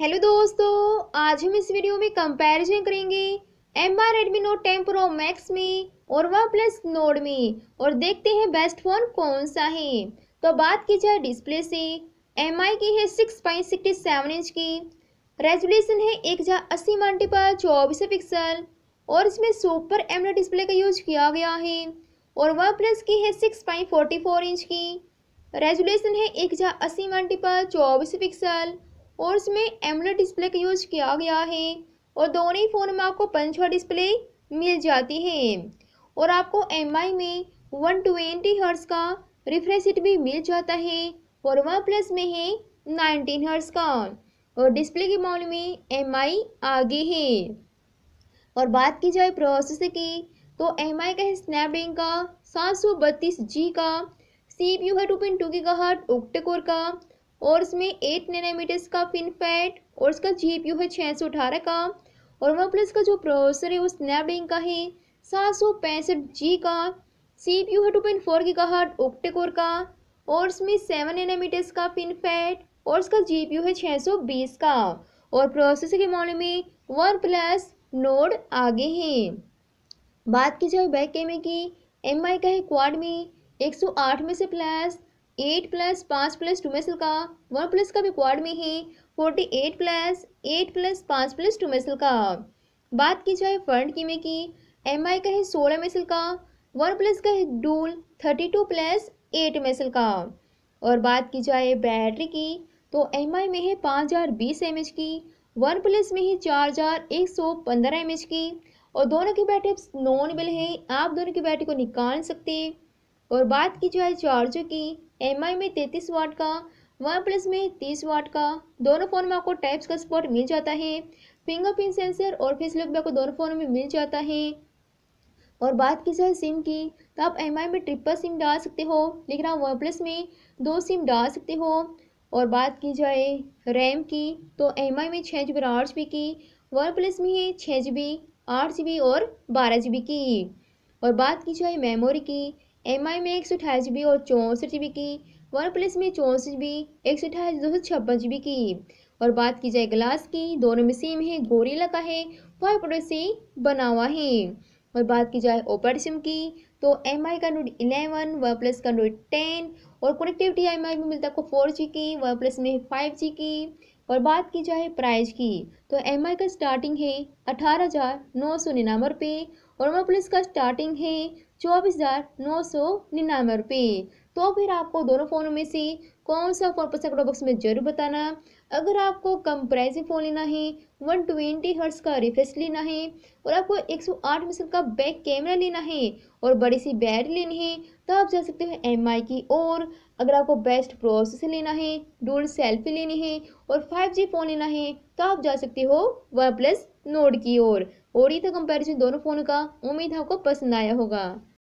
hello दोस्तों आज हम इस वीडियो में कंपैरिजन करेंगे M R Redmi Note ten Pro Max में और वन प्लस नोड में और देखते हैं बेस्ट फ़ोन कौन सा है तो बात की जाए डिस्प्ले से एम आई की है six point sixty seven inch की रेजोल्यूशन है एक हज़ार अस्सी मल्टी पर चौबीस पिक्सल और इसमें सुपर एम डिस्प्ले का यूज किया गया है और वन प्लस की है six point forty four inch की रेजोल्यूशन है एक हज़ार अस्सी मल्टी पर चौबीस पिक्सल और इसमें एमलेट डिस्प्ले का यूज किया गया है और दोनों ही फ़ोन में आपको पंचवा डिस्प्ले मिल जाती है और आपको एम में वन ट्वेंटी हर्ट्स का रिफ्रेश रेट भी मिल जाता है और वन प्लस में है नाइनटीन हर्स का और डिस्प्ले के मामले में एम आगे है और बात की जाए प्रोसेसर की तो एम का है स्नैपड्रैगन का सात सौ बत्तीस जी का सी पी यू है टू पॉइंट टू की का हट ओक्टेकोर का और इसमें एट नैनोमीटर्स का फैट और इसका जीपीयू है छः सौ अठारह का और वन प्लस का जो प्रोसेसर है वो स्नैपड्रैगन का है सात सौ पैंसठ जी का सी पी यू है टू पॉइंट फोर की का ओक्टेकोर का और इसमें सेवन नैनोमीटर्स का फैट और इसका जी पी यू है छः सौ बीस का और प्रोसेसर के मामले में वन प्लस नोड आगे हैं बात की जाए बैक कैमरे की एम आई का है क्वाड में एक सौ आठ में से प्लस एट प्लस पाँच प्लस टू में सल का वन प्लस का भी क्वाड में है forty eight plus eight plus पाँच प्लस टू में सल का बात की जाए की कीमे की एम आई का है सोलह में सल का वन प्लस का है dual thirty two plus eight में सल का और बात की जाए बैटरी की तो एम आई में है पाँच हज़ार बीस एम एच की वन प्लस में है चार हज़ार एक सौ पंद्रह एम एच की और दोनों की बैटरी नॉन बिल है आप दोनों की बैटरी को निकाल सकते हैं और बात की जाए चार्जर की एम में तैतीस वाट का वन प्लस में तीस वाट का दोनों फ़ोन में आपको टाइप्स का सपोर्ट मिल जाता है फिंगरप्रिंट सेंसर और फेस लुक भी आपको दोनों फ़ोन में मिल जाता है और बात की जाए सिम की तो आप एम में ट्रिपल सिम डाल सकते हो लेकिन आप वन प्लस में दो सिम डाल सकते हो और बात की जाए रैम की तो एम में छः जी बी आठ जी की वन प्लस में है छः जी बी आठ जी बी और बारह जी बी की और बात की जाए मेमोरी की एम आई में एक सौ अठाईस जी बी और चौंसठ जी बी की वन प्लस में चौंसठ जी बी एक सौ अठाईस दो सौ छप्पन जी बी की और बात की जाए ग्लास की दोनों में सेम है गोरीला का है फाइव प्रोडक्ट से बना हुआ है और बात की जाए ओपर सिम की तो एम आई का नोट इलेवन वन प्लस का नोट टेन और कनेक्टिविटी एम आई में मिलता है फोर जी की वन प्लस में फाइव जी की और बात की जाए प्राइस की तो एम आई का स्टार्टिंग है अठारह हज़ार नौ सौ निन्यानवे रुपये और मैं पुलिस का स्टार्टिंग है चौबीस हज़ार नौ सौ निन्यानवे रुपये तो फिर आपको दोनों फ़ोनों में से कौन सा फ़ोन पसंद बॉक्स में ज़रूर बताना अगर आपको कम प्राइसिंग फ़ोन लेना है वन ट्वेंटी हर्ट्स का रिफ्रेश लेना है और आपको एक सौ आठ मिसल का बैक कैमरा लेना है और बड़ी सी बैटरी लेनी है तो आप जा सकते हो एम आई की ओर अगर आपको बेस्ट प्रोसेसर लेना है डोल सेल्फी लेनी है और फाइव जी फ़ोन लेना है तो आप जा सकते हो वन प्लस नोट की ओर और ये था कंपैरिजन दोनों फ़ोन का उम्मीद आपको पसंद आया होगा